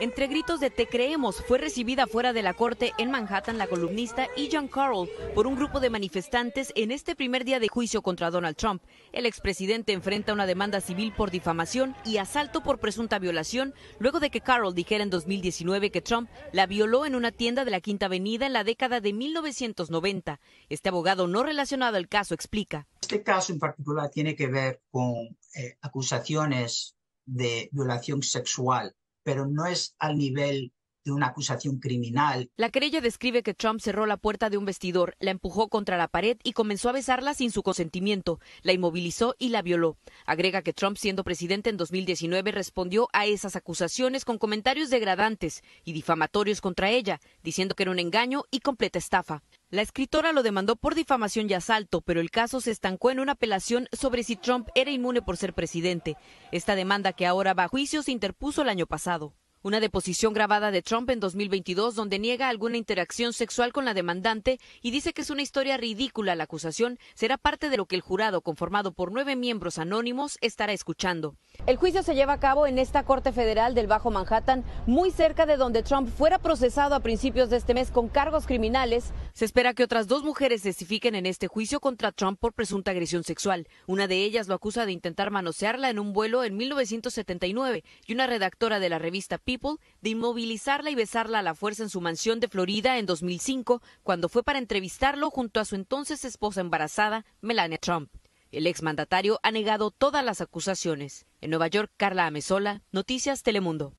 Entre gritos de Te creemos, fue recibida fuera de la corte en Manhattan la columnista E. John Carroll por un grupo de manifestantes en este primer día de juicio contra Donald Trump. El expresidente enfrenta una demanda civil por difamación y asalto por presunta violación luego de que Carroll dijera en 2019 que Trump la violó en una tienda de la Quinta Avenida en la década de 1990. Este abogado no relacionado al caso explica. Este caso en particular tiene que ver con eh, acusaciones de violación sexual pero no es al nivel de una acusación criminal. La querella describe que Trump cerró la puerta de un vestidor, la empujó contra la pared y comenzó a besarla sin su consentimiento, la inmovilizó y la violó. Agrega que Trump, siendo presidente en 2019, respondió a esas acusaciones con comentarios degradantes y difamatorios contra ella, diciendo que era un engaño y completa estafa. La escritora lo demandó por difamación y asalto, pero el caso se estancó en una apelación sobre si Trump era inmune por ser presidente. Esta demanda que ahora va a juicio se interpuso el año pasado una deposición grabada de Trump en 2022 donde niega alguna interacción sexual con la demandante y dice que es una historia ridícula. La acusación será parte de lo que el jurado, conformado por nueve miembros anónimos, estará escuchando. El juicio se lleva a cabo en esta Corte Federal del Bajo Manhattan, muy cerca de donde Trump fuera procesado a principios de este mes con cargos criminales. Se espera que otras dos mujeres testifiquen en este juicio contra Trump por presunta agresión sexual. Una de ellas lo acusa de intentar manosearla en un vuelo en 1979 y una redactora de la revista People de inmovilizarla y besarla a la fuerza en su mansión de Florida en 2005, cuando fue para entrevistarlo junto a su entonces esposa embarazada, Melania Trump. El exmandatario ha negado todas las acusaciones. En Nueva York, Carla Amesola, Noticias Telemundo.